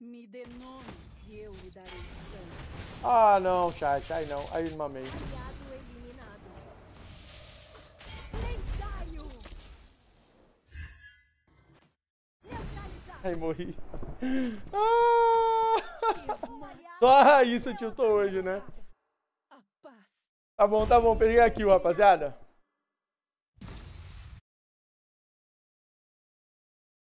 Me dê nomes e eu lhe darei sangue. Ah, não, chat. Ai, não. Aí mamei. Ai, morri. Ah! Só a Raíssa tiltou hoje, né? Tá bom, tá bom. Peguei aqui, kill, rapaziada.